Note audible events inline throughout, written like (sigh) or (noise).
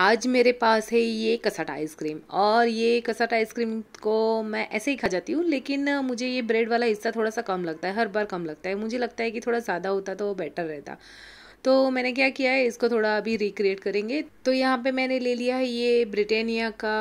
आज मेरे पास है ये कसट आइसक्रीम और ये कसट आइसक्रीम को मैं ऐसे ही खा जाती हूँ लेकिन मुझे ये ब्रेड वाला हिस्सा थोड़ा सा कम लगता है हर बार कम लगता है मुझे लगता है कि थोड़ा ज़्यादा होता तो बेटर रहता तो मैंने क्या किया है इसको थोड़ा अभी रिक्रिएट करेंगे तो यहाँ पे मैंने ले लिया है ये ब्रिटेनिया का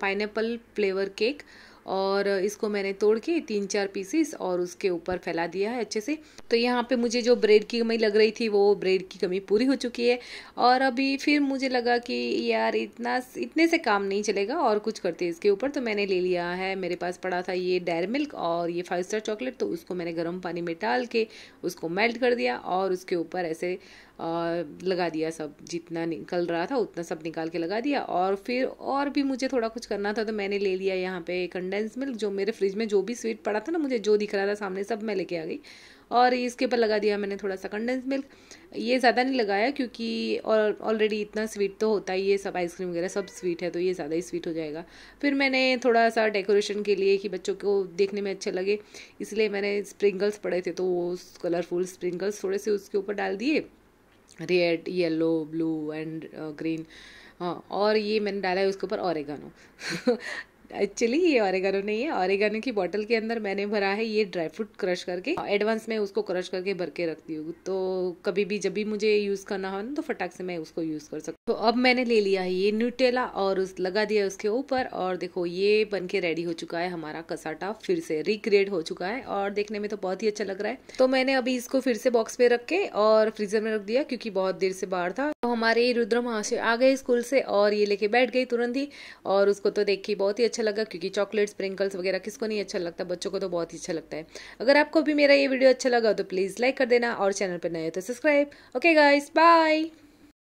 पाइनएप्पल फ्लेवर केक और इसको मैंने तोड़ के तीन चार पीसेस और उसके ऊपर फैला दिया है अच्छे से तो यहाँ पे मुझे जो ब्रेड की कमी लग रही थी वो ब्रेड की कमी पूरी हो चुकी है और अभी फिर मुझे लगा कि यार इतना इतने से काम नहीं चलेगा और कुछ करते इसके ऊपर तो मैंने ले लिया है मेरे पास पड़ा था ये डेयर मिल्क और ये फाइव स्टार चॉकलेट तो उसको मैंने गर्म पानी में डाल के उसको मेल्ट कर दिया और उसके ऊपर ऐसे लगा दिया सब जितना निकल रहा था उतना सब निकाल के लगा दिया और फिर और भी मुझे थोड़ा कुछ करना था तो मैंने ले लिया यहाँ पे कंडेंस मिल्क जो मेरे फ्रिज में जो भी स्वीट पड़ा था ना मुझे जो दिख रहा था सामने सब मैं लेके आ गई और इसके ऊपर लगा दिया मैंने थोड़ा सा कंडेंस मिल्क ये ज़्यादा नहीं लगाया क्योंकि और ऑलरेडी इतना स्वीट तो होता ही ये सब आइसक्रीम वगैरह सब स्वीट है तो ये ज़्यादा ही स्वीट हो जाएगा फिर मैंने थोड़ा सा डेकोरेशन के लिए कि बच्चों को देखने में अच्छे लगे इसलिए मैंने स्प्रिंकल्स पड़े थे तो वो कलरफुल स्प्रिंकल्स थोड़े से उसके ऊपर डाल दिए red yellow blue and green हाँ और ये मैंने डाला है उसके ऊपर ऑरेगानो (laughs) एक्चुअली ये ऑरेगानो नहीं है ऑरेगानो की बॉटल के अंदर मैंने भरा है ये ड्राई फ्रूट क्रश करके एडवांस में उसको क्रश करके भर के रखती हूँ तो कभी भी जब भी मुझे यूज़ करना हो ना तो फटाक से मैं उसको यूज़ कर सकती तो अब मैंने ले लिया है ये न्यूटेला और उस लगा दिया उसके ऊपर और देखो ये बन के रेडी हो चुका है हमारा कसाटा फिर से रिक्रिएट हो चुका है और देखने में तो बहुत ही अच्छा लग रहा है तो मैंने अभी इसको फिर से बॉक्स पे रख के और फ्रीजर में रख दिया क्योंकि बहुत देर से बाहर था तो हमारे रुद्र से आ गए स्कूल से और ये लेके बैठ गई तुरंत ही और उसको तो देख के बहुत ही अच्छा अच्छा लगा क्योंकि चॉकलेट स्प्रिंकल्स वगैरह किसको नहीं अच्छा लगता बच्चों को तो बहुत ही अच्छा लगता है अगर आपको भी मेरा ये वीडियो अच्छा लगा तो प्लीज़ लाइक कर देना और चैनल पर नए हो तो सब्सक्राइब ओके गाइस बाय